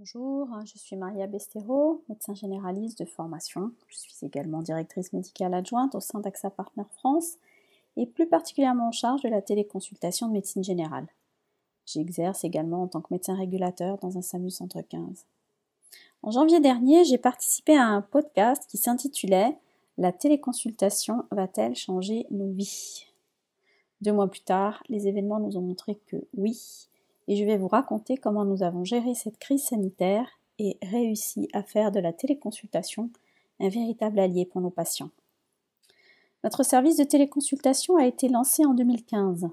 Bonjour, hein, je suis Maria Bestero, médecin généraliste de formation. Je suis également directrice médicale adjointe au sein d'AXA Partner France et plus particulièrement en charge de la téléconsultation de médecine générale. J'exerce également en tant que médecin régulateur dans un SAMU Centre 15. En janvier dernier, j'ai participé à un podcast qui s'intitulait La téléconsultation va-t-elle changer nos vies Deux mois plus tard, les événements nous ont montré que oui, et je vais vous raconter comment nous avons géré cette crise sanitaire et réussi à faire de la téléconsultation un véritable allié pour nos patients. Notre service de téléconsultation a été lancé en 2015.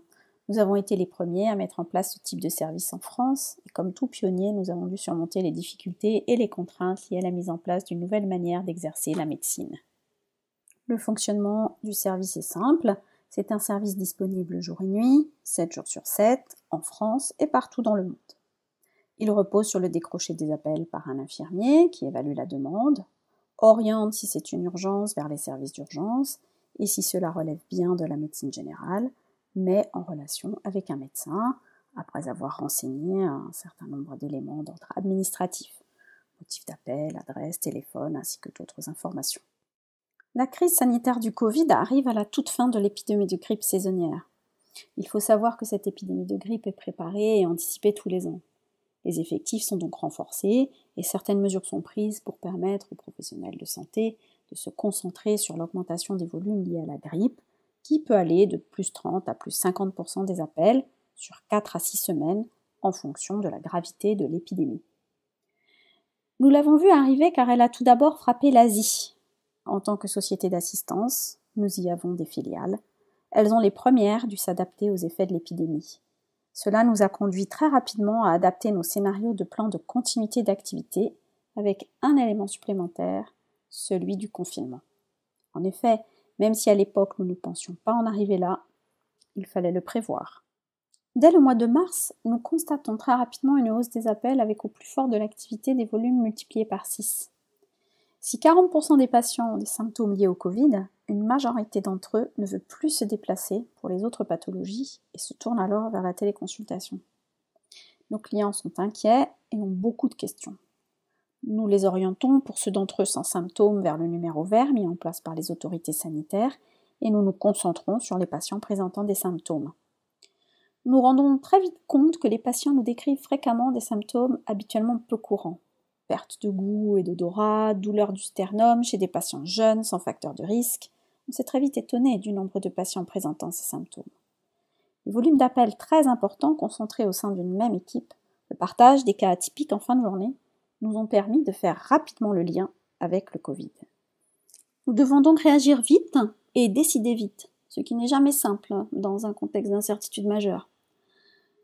Nous avons été les premiers à mettre en place ce type de service en France et comme tout pionnier, nous avons dû surmonter les difficultés et les contraintes liées à la mise en place d'une nouvelle manière d'exercer la médecine. Le fonctionnement du service est simple. C'est un service disponible jour et nuit, 7 jours sur 7, en France et partout dans le monde. Il repose sur le décroché des appels par un infirmier qui évalue la demande, oriente si c'est une urgence vers les services d'urgence et si cela relève bien de la médecine générale, mais en relation avec un médecin après avoir renseigné un certain nombre d'éléments d'ordre administratif, motif d'appel, adresse, téléphone ainsi que d'autres informations. La crise sanitaire du Covid arrive à la toute fin de l'épidémie de grippe saisonnière. Il faut savoir que cette épidémie de grippe est préparée et anticipée tous les ans. Les effectifs sont donc renforcés et certaines mesures sont prises pour permettre aux professionnels de santé de se concentrer sur l'augmentation des volumes liés à la grippe, qui peut aller de plus 30 à plus 50% des appels sur 4 à 6 semaines en fonction de la gravité de l'épidémie. Nous l'avons vu arriver car elle a tout d'abord frappé l'Asie, en tant que société d'assistance, nous y avons des filiales. Elles ont les premières dû s'adapter aux effets de l'épidémie. Cela nous a conduit très rapidement à adapter nos scénarios de plan de continuité d'activité avec un élément supplémentaire, celui du confinement. En effet, même si à l'époque nous ne pensions pas en arriver là, il fallait le prévoir. Dès le mois de mars, nous constatons très rapidement une hausse des appels avec au plus fort de l'activité des volumes multipliés par 6. Si 40% des patients ont des symptômes liés au Covid, une majorité d'entre eux ne veut plus se déplacer pour les autres pathologies et se tourne alors vers la téléconsultation. Nos clients sont inquiets et ont beaucoup de questions. Nous les orientons pour ceux d'entre eux sans symptômes vers le numéro vert mis en place par les autorités sanitaires et nous nous concentrons sur les patients présentant des symptômes. Nous rendons très vite compte que les patients nous décrivent fréquemment des symptômes habituellement peu courants perte de goût et d'odorat, douleur du sternum chez des patients jeunes sans facteur de risque. On s'est très vite étonné du nombre de patients présentant ces symptômes. Les volumes d'appels très importants concentrés au sein d'une même équipe, le partage des cas atypiques en fin de journée, nous ont permis de faire rapidement le lien avec le Covid. Nous devons donc réagir vite et décider vite, ce qui n'est jamais simple hein, dans un contexte d'incertitude majeure.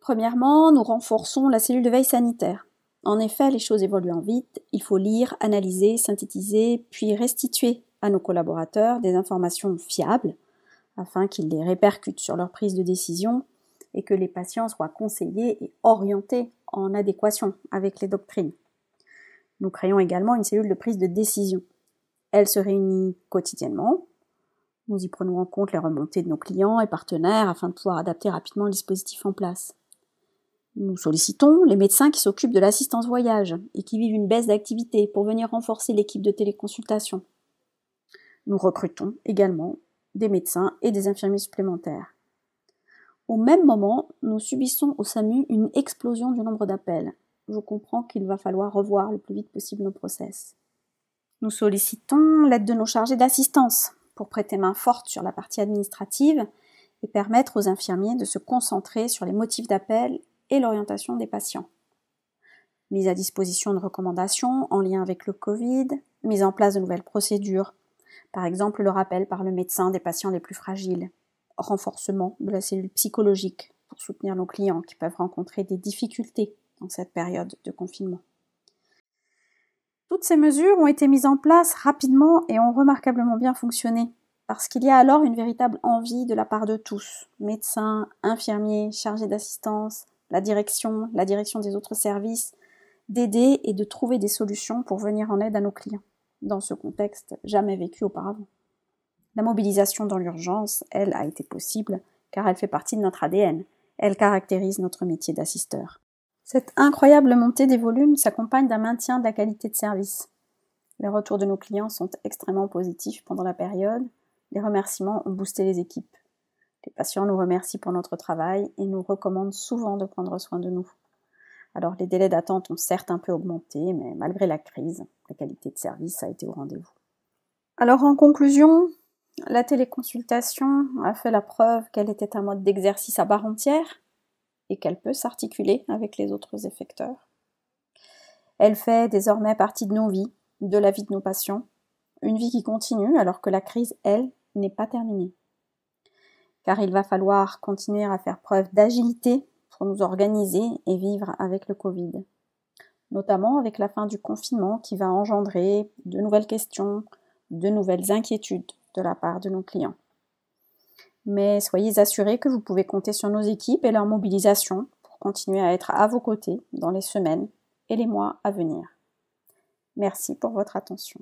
Premièrement, nous renforçons la cellule de veille sanitaire. En effet, les choses évoluent vite, il faut lire, analyser, synthétiser, puis restituer à nos collaborateurs des informations fiables afin qu'ils les répercutent sur leur prise de décision et que les patients soient conseillés et orientés en adéquation avec les doctrines. Nous créons également une cellule de prise de décision. Elle se réunit quotidiennement. Nous y prenons en compte les remontées de nos clients et partenaires afin de pouvoir adapter rapidement le dispositif en place. Nous sollicitons les médecins qui s'occupent de l'assistance voyage et qui vivent une baisse d'activité pour venir renforcer l'équipe de téléconsultation. Nous recrutons également des médecins et des infirmiers supplémentaires. Au même moment, nous subissons au SAMU une explosion du nombre d'appels. Je comprends qu'il va falloir revoir le plus vite possible nos process. Nous sollicitons l'aide de nos chargés d'assistance pour prêter main forte sur la partie administrative et permettre aux infirmiers de se concentrer sur les motifs d'appel l'orientation des patients. Mise à disposition de recommandations en lien avec le Covid, mise en place de nouvelles procédures, par exemple le rappel par le médecin des patients les plus fragiles, renforcement de la cellule psychologique pour soutenir nos clients qui peuvent rencontrer des difficultés dans cette période de confinement. Toutes ces mesures ont été mises en place rapidement et ont remarquablement bien fonctionné, parce qu'il y a alors une véritable envie de la part de tous, médecins, infirmiers, chargés d'assistance, la direction, la direction des autres services, d'aider et de trouver des solutions pour venir en aide à nos clients, dans ce contexte jamais vécu auparavant. La mobilisation dans l'urgence, elle, a été possible car elle fait partie de notre ADN, elle caractérise notre métier d'assisteur. Cette incroyable montée des volumes s'accompagne d'un maintien de la qualité de service. Les retours de nos clients sont extrêmement positifs pendant la période, les remerciements ont boosté les équipes. Les patients nous remercient pour notre travail et nous recommandent souvent de prendre soin de nous. Alors les délais d'attente ont certes un peu augmenté, mais malgré la crise, la qualité de service a été au rendez-vous. Alors en conclusion, la téléconsultation a fait la preuve qu'elle était un mode d'exercice à part entière et qu'elle peut s'articuler avec les autres effecteurs. Elle fait désormais partie de nos vies, de la vie de nos patients, une vie qui continue alors que la crise, elle, n'est pas terminée car il va falloir continuer à faire preuve d'agilité pour nous organiser et vivre avec le Covid. Notamment avec la fin du confinement qui va engendrer de nouvelles questions, de nouvelles inquiétudes de la part de nos clients. Mais soyez assurés que vous pouvez compter sur nos équipes et leur mobilisation pour continuer à être à vos côtés dans les semaines et les mois à venir. Merci pour votre attention.